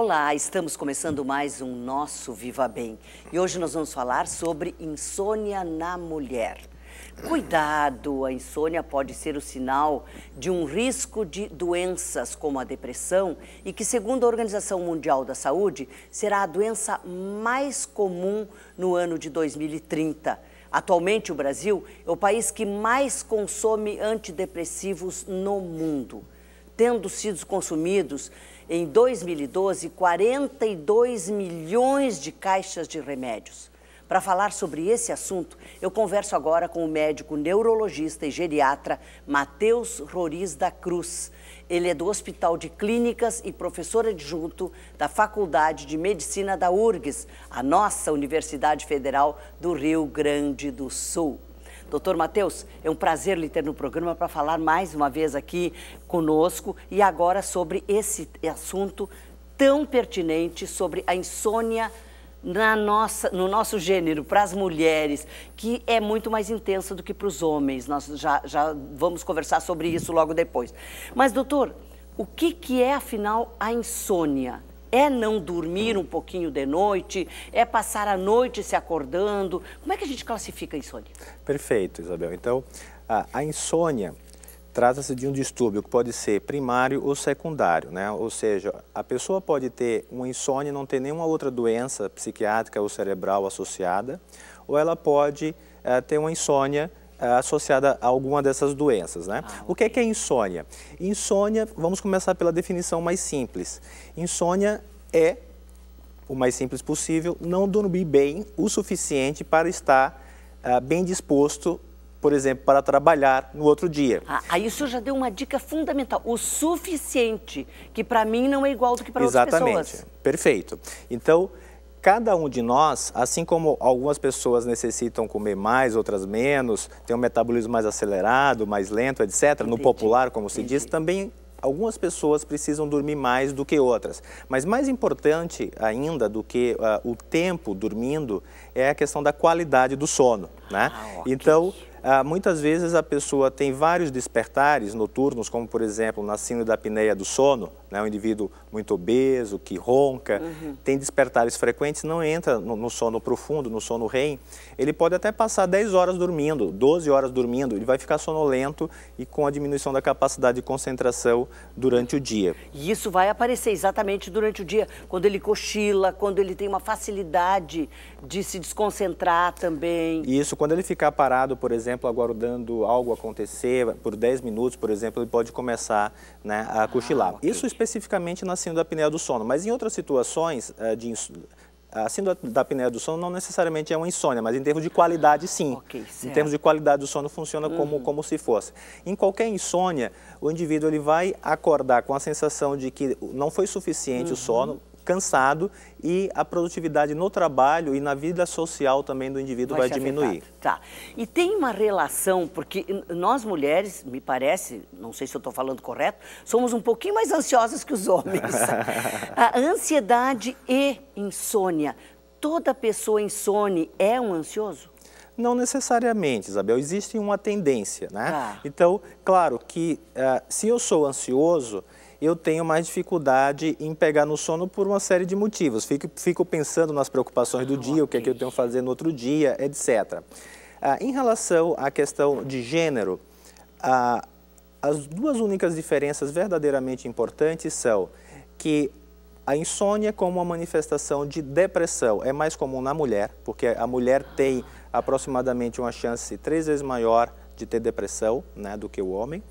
Olá, estamos começando mais um Nosso Viva Bem e hoje nós vamos falar sobre insônia na mulher. Cuidado, a insônia pode ser o sinal de um risco de doenças como a depressão e que, segundo a Organização Mundial da Saúde, será a doença mais comum no ano de 2030. Atualmente, o Brasil é o país que mais consome antidepressivos no mundo, tendo sido consumidos em 2012 42 milhões de caixas de remédios. Para falar sobre esse assunto, eu converso agora com o médico neurologista e geriatra Matheus Roriz da Cruz. Ele é do Hospital de Clínicas e professor adjunto da Faculdade de Medicina da URGS, a nossa Universidade Federal do Rio Grande do Sul. Doutor Matheus, é um prazer lhe ter no programa para falar mais uma vez aqui conosco e agora sobre esse assunto tão pertinente sobre a insônia na nossa, no nosso gênero, para as mulheres, que é muito mais intensa do que para os homens. Nós já, já vamos conversar sobre isso logo depois. Mas, doutor, o que, que é, afinal, a insônia? É não dormir um pouquinho de noite? É passar a noite se acordando? Como é que a gente classifica a insônia? Perfeito, Isabel. Então, a, a insônia trata-se de um distúrbio que pode ser primário ou secundário, né? Ou seja, a pessoa pode ter uma insônia e não ter nenhuma outra doença psiquiátrica ou cerebral associada, ou ela pode é, ter uma insônia eh, associada a alguma dessas doenças, né? Ah, o que é, que é insônia? Insônia, vamos começar pela definição mais simples. Insônia é o mais simples possível, não dormir bem o suficiente para estar uh, bem disposto, por exemplo, para trabalhar no outro dia. Ah, aí o senhor já deu uma dica fundamental, o suficiente, que para mim não é igual do que para outras pessoas. Exatamente, perfeito. Então, cada um de nós, assim como algumas pessoas necessitam comer mais, outras menos, tem um metabolismo mais acelerado, mais lento, etc., no popular, como se diz, também algumas pessoas precisam dormir mais do que outras. Mas mais importante ainda do que uh, o tempo dormindo é a questão da qualidade do sono. Né? Ah, okay. Então, ah, muitas vezes a pessoa tem vários despertares noturnos, como por exemplo na síndrome da apneia do sono, né, um indivíduo muito obeso, que ronca, uhum. tem despertares frequentes, não entra no, sono profundo, no sono REM, ele pode até passar 10 horas dormindo, 12 horas dormindo, ele vai ficar sonolento e com a diminuição da capacidade de concentração durante o dia. E isso vai aparecer exatamente durante o dia, quando ele cochila, quando ele tem uma facilidade de se desconcentrar também. Isso, quando ele ficar parado, por exemplo, aguardando algo acontecer, por 10 minutos, por exemplo, ele pode começar né, a ah, cochilar. Okay. Isso especificamente na síndrome da apneia do sono, mas em outras situações eh, de a síndrome da apneia do sono não necessariamente é uma insônia, mas em termos de qualidade, sim. Okay, em termos de qualidade do sono, funciona uhum. como, como se fosse. Em qualquer insônia, o indivíduo ele vai acordar com a sensação de que não foi suficiente uhum. o sono, cansado e a produtividade no trabalho e na vida social também do indivíduo vai, vai diminuir. Tá. E tem uma relação, porque nós mulheres, me parece, não sei se eu estou falando correto, somos um pouquinho mais ansiosas que os homens. a ansiedade e insônia. Toda pessoa insone é um ansioso? Não necessariamente, Isabel. Existe uma tendência, né? Ah. Então, claro que uh, se eu sou ansioso, eu tenho mais dificuldade em pegar no sono por uma série de motivos. Fico, fico pensando nas preocupações do ah, dia, o que é que eu tenho que fazer no outro dia, etc. Ah, em relação à questão de gênero, ah, as duas únicas diferenças verdadeiramente importantes são que a insônia como uma manifestação de depressão é mais comum na mulher, porque a mulher ah. tem aproximadamente uma chance três vezes maior de ter depressão né, do que o homem.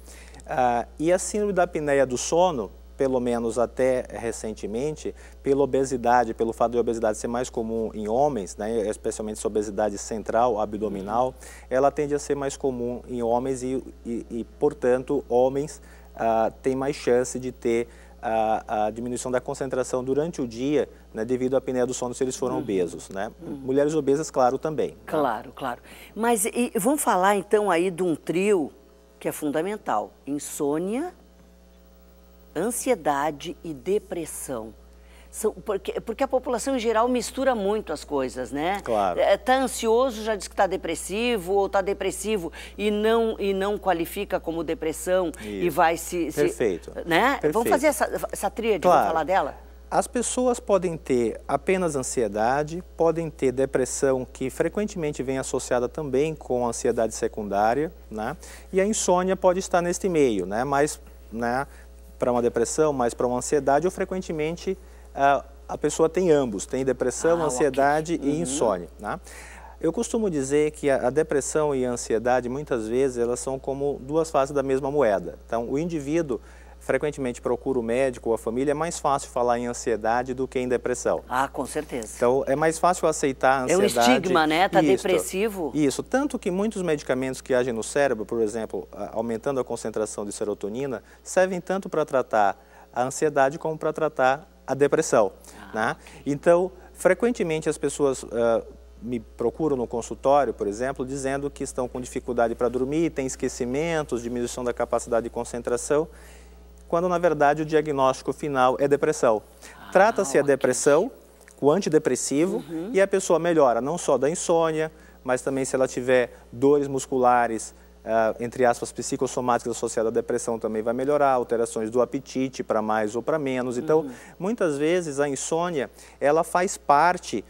Ah, e a síndrome da apneia do sono, pelo menos até recentemente, pela obesidade, pelo fato de a obesidade ser mais comum em homens, né, especialmente essa obesidade central, abdominal, ela tende a ser mais comum em homens e, e, e portanto, homens ah, têm mais chance de ter a, ah, a, diminuição da concentração durante o dia, né, devido à apneia do sono se eles foram uhum. obesos, né? Uhum. Mulheres obesas, claro, também. Tá? Claro, tá? claro. Mas e, vamos falar então aí de um trio que é fundamental: insônia, ansiedade e depressão. São, porque, porque a população em geral mistura muito as coisas, né? Claro. Está é, ansioso, já diz que está depressivo, ou está depressivo e não, e não qualifica como depressão Isso. e vai se. Perfeito. né? Perfeito. Vamos fazer essa, essa tríade, claro. vamos falar dela? As pessoas podem ter apenas ansiedade, podem ter depressão, que frequentemente vem associada também com ansiedade secundária, né? e a insônia pode estar neste meio, né? mais né, para uma depressão, mais para uma ansiedade, ou frequentemente a, ah, a pessoa tem ambos, tem depressão, ah, ansiedade okay. uhum. e insônia. Né? Eu costumo dizer que a, depressão e a ansiedade, muitas vezes, elas são como duas faces da mesma moeda. Então, o indivíduo frequentemente procura o médico ou a família, é mais fácil falar em ansiedade do que em depressão. Ah, com certeza. Então, é mais fácil aceitar a ansiedade. É um estigma, né? Tá isso, depressivo. Isso, tanto que muitos medicamentos que agem no cérebro, por exemplo, aumentando a concentração de serotonina, servem tanto para tratar a ansiedade como para tratar a depressão, ah, né? Okay. Então, frequentemente as pessoas uh, me procuram no consultório, por exemplo, dizendo que estão com dificuldade para dormir, têm esquecimentos, diminuição da capacidade de concentração quando na verdade o diagnóstico final é depressão. Ah, Trata-se a depressão, o antidepressivo, uhum. e a pessoa melhora não só da insônia, mas também se ela tiver dores musculares, uh, entre aspas, psicossomáticas associadas à depressão também vai melhorar, alterações do apetite para mais ou para menos. Então, uhum. muitas vezes a insônia, ela faz parte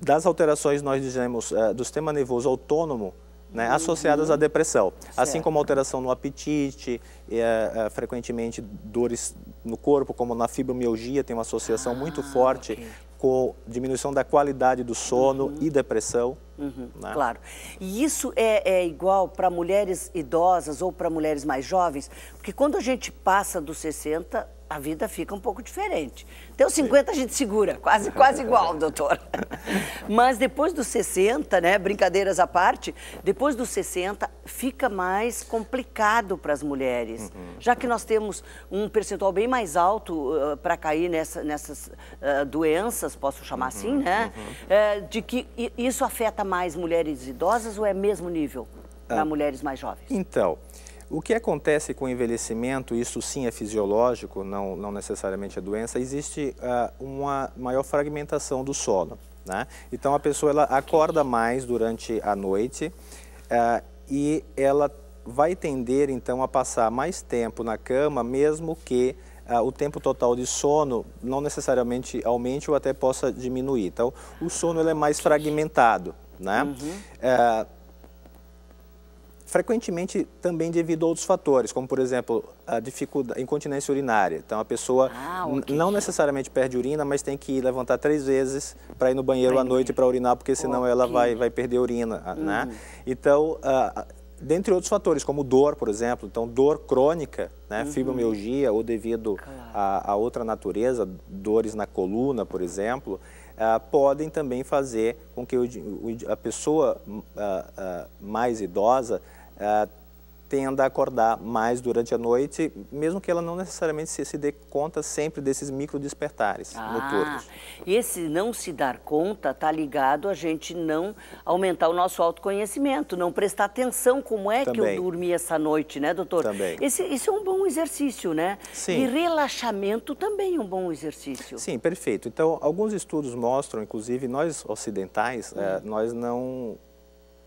das alterações, nós dizemos, uh, do sistema nervoso autônomo, né, associadas à uhum. depressão. Assim certo. Assim como alteração no apetite, é, é, frequentemente dores no corpo, como na fibromialgia, tem uma associação ah, muito forte okay. com diminuição da qualidade do sono uhum. e depressão. Uhum, né? Claro. E isso é, é igual para mulheres idosas ou para mulheres mais jovens? Porque quando a gente passa dos 60, a vida fica um pouco diferente. Então, 50 a gente segura, quase, quase igual, doutor. Mas depois dos 60, né, brincadeiras à parte, depois dos 60 fica mais complicado para as mulheres, uhum. já que nós temos um percentual bem mais alto uh, para cair nessa, nessas uh, doenças, posso chamar assim, uhum. assim, né? Uhum. Uh, de que isso afeta mais mulheres idosas ou é mesmo nível ah. para mulheres mais jovens? Então, o que acontece com o envelhecimento, isso sim é fisiológico, não, não necessariamente é doença, existe uh, uma maior fragmentação do sono. Né? Então a pessoa ela acorda mais durante a noite uh, e ela vai tender então a passar mais tempo na cama, mesmo que uh, o tempo total de sono não necessariamente aumente ou até possa diminuir. Então o sono ele é mais fragmentado. Né? Uhum frequentemente também devido a outros fatores, como por exemplo a dificuldade, incontinência urinária. Então a pessoa ah, okay. não necessariamente perde urina, mas tem que levantar três vezes para ir no banheiro à noite para urinar, porque senão okay. ela vai, vai perder urina, uhum. né? Hum. Então, uh, dentre outros fatores, como dor, por exemplo, então dor crônica, né, uhum. fibromialgia ou devido claro. a, a, outra natureza, dores na coluna, por exemplo, uh, podem também fazer com que o, o, a pessoa uh, uh, mais idosa eh, tenda a acordar mais durante a noite, mesmo que ela não necessariamente se, se dê conta sempre desses micro despertares ah, noturnos. Esse não se dar conta está ligado a gente não aumentar o nosso autoconhecimento, não prestar atenção como é Também. que eu dormi essa noite, né, doutor? Também. Esse, isso é um bom exercício, né? Sim. E relaxamento também é um bom exercício. Sim, perfeito. Então, alguns estudos mostram, inclusive nós ocidentais, eh, hum. é, nós não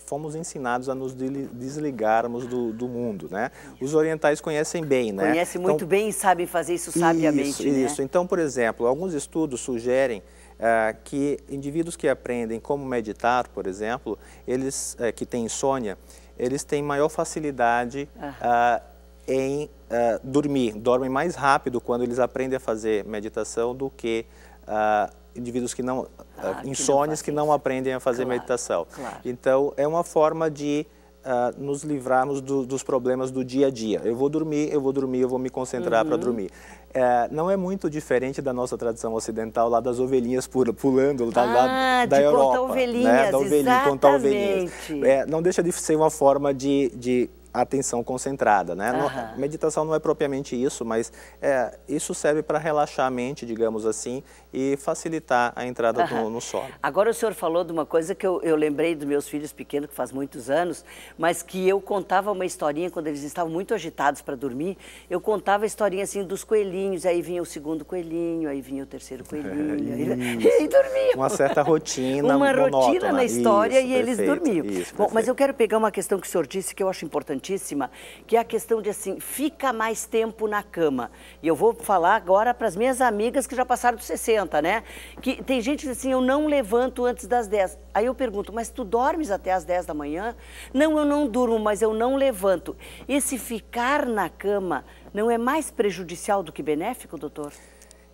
fomos ensinados a nos desligarmos do, do mundo, né? Os orientais conhecem bem, né? Conhecem então muito então, bem e sabem fazer isso sabiamente, isso, né? Isso, então, por exemplo, alguns estudos sugerem eh, que indivíduos que aprendem como meditar, por exemplo, eles eh, que têm insônia, eles têm maior facilidade ah. ah em eh, dormir, dormem mais rápido quando eles aprendem a fazer meditação do que Uh, indivíduos que não, ah, ah que não, que não aprendem a fazer claro, meditação. Claro. Então, é uma forma de uh, nos livrarmos do, dos problemas do dia a dia. Eu vou dormir, eu vou dormir, eu vou me concentrar uhum. para dormir. É, não é muito diferente da nossa tradição ocidental, lá das ovelhinhas pulando, lá, ah, lá da de Europa. Contar né? ovelhinhas, né? Da ovelhinha, contar ovelhinhas. É, não deixa de ser uma forma de, de atenção concentrada, né? Uhum. meditação não é propriamente isso, mas é, isso serve para relaxar a mente, digamos assim, e facilitar a entrada uhum. no, no, sono. Agora o senhor falou de uma coisa que eu, eu lembrei dos meus filhos pequenos, que faz muitos anos, mas que eu contava uma historinha quando eles estavam muito agitados para dormir, eu contava a historinha assim dos coelhinhos, aí vinha o segundo coelhinho, aí vinha o terceiro é, coelhinho, é, e aí dormiam. Uma certa rotina Uma monótona. rotina na história isso, e perfeito, eles dormiam. Isso, Bom, mas eu quero pegar uma questão que o senhor disse que eu acho importante importantíssima, que é a questão de assim, fica mais tempo na cama. E eu vou falar agora para as minhas amigas que já passaram dos 60, né? Que tem gente que diz assim, eu não levanto antes das 10. Aí eu pergunto, mas tu dormes até as 10 da manhã? Não, eu não durmo, mas eu não levanto. Esse ficar na cama não é mais prejudicial do que benéfico, doutor?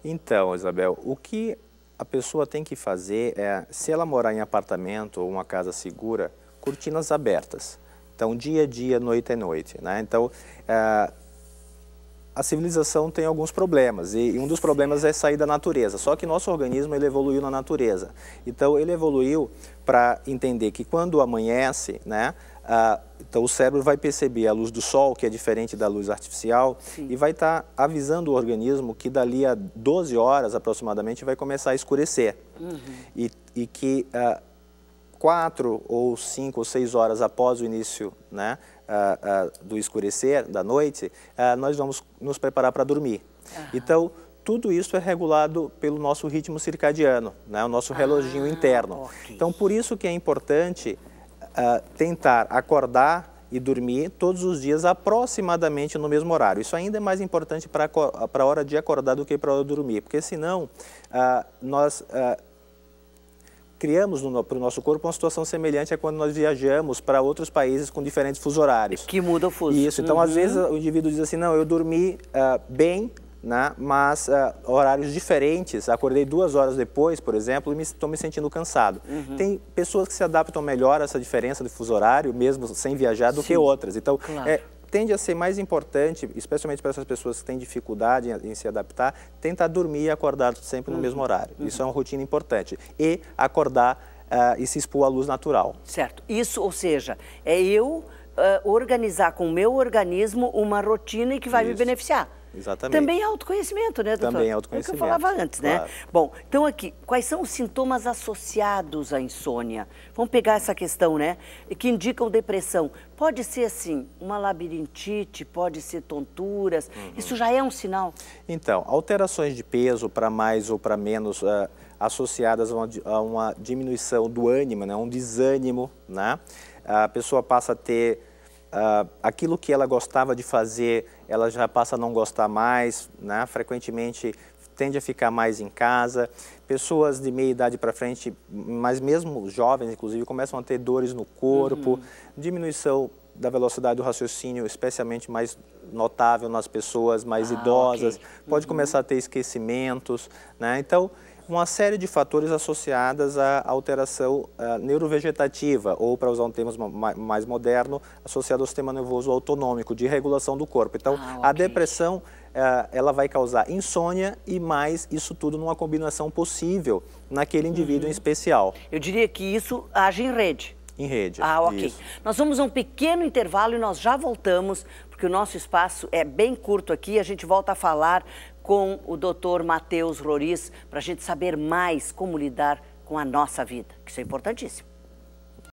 Então, Isabel, o que a pessoa tem que fazer é, se ela morar em apartamento ou uma casa segura, cortinas abertas. Então, dia é dia, noite é noite. Né? Então, uh, a civilização tem alguns problemas e, um dos problemas é sair da natureza. Só que nosso organismo ele evoluiu na natureza. Então ele evoluiu para entender que quando amanhece, né, então o cérebro vai perceber a luz do sol que é diferente da luz artificial Sim. e vai estar tá avisando o organismo que dali a 12 horas aproximadamente vai começar a escurecer uhum. e, e que quatro ou cinco ou seis horas após o início né, uh, uh, do escurecer, da noite, uh, nós vamos nos preparar para dormir. Então, tudo isso é regulado pelo nosso ritmo circadiano, né, o nosso reloginho ah, interno. Okay. Então, por isso que é importante tentar acordar e dormir todos os dias aproximadamente no mesmo horário. Isso ainda é mais importante para a hora de acordar do que para a hora de dormir, porque senão nós criamos no, para o nosso corpo uma situação semelhante a quando nós viajamos para outros países com diferentes fuso horários. Que muda o fuso. Isso, então uhum. às vezes o indivíduo diz assim, não, eu dormi uh, bem, né, mas uh, horários diferentes, acordei duas horas depois, por exemplo, e estou me, me, sentindo cansado. Uhum. Tem pessoas que se adaptam melhor a essa diferença de fuso horário, mesmo sem viajar, do Sim. que outras. Então, claro. é, tende a ser mais importante, especialmente para essas pessoas que têm dificuldade em, em se adaptar, tentar dormir e acordar sempre no mesmo uhum. horário. Uhum. Isso é uma uhum. rotina importante. E acordar Uh, e se expor à luz natural. Certo. Isso, ou seja, é eu uh, organizar com o meu organismo uma rotina que vai Isso. me beneficiar. Exatamente. Também é autoconhecimento, né, doutor? Também é autoconhecimento. É o que eu falava antes, né? claro. né? Bom, então aqui, quais são os sintomas associados à insônia? Vamos pegar essa questão, né? Que indicam depressão. Pode ser, assim, uma labirintite, pode ser tonturas. Uhum. Isso já é um sinal? Então, alterações de peso para mais ou para menos... Uh, associadas a uma, a uma, diminuição do ânimo, né? um desânimo, né? A pessoa passa a ter uh, aquilo que ela gostava de fazer ela já passa a não gostar mais, né? frequentemente tende a ficar mais em casa. Pessoas de meia idade para frente, mas mesmo jovens, inclusive, começam a ter dores no corpo, uhum. diminuição da velocidade do raciocínio, especialmente mais notável nas pessoas mais ah, idosas. Okay. Pode uhum. começar a ter esquecimentos, né? Então, uma série de fatores associados à alteração eh, neurovegetativa, ou, para usar um termo mais moderno, associado ao sistema nervoso autonômico, de regulação do corpo. Então, ah, okay. a depressão, eh, ela vai causar insônia e mais isso tudo numa combinação possível naquele indivíduo uhum. em especial. Eu diria que isso age em rede. Em rede. Ah, ok. Isso. Nós vamos a um pequeno intervalo e nós já voltamos, porque o nosso espaço é bem curto aqui. A gente volta a falar com o doutor Matheus Roriz para a gente saber mais como lidar com a nossa vida, que isso é importantíssimo.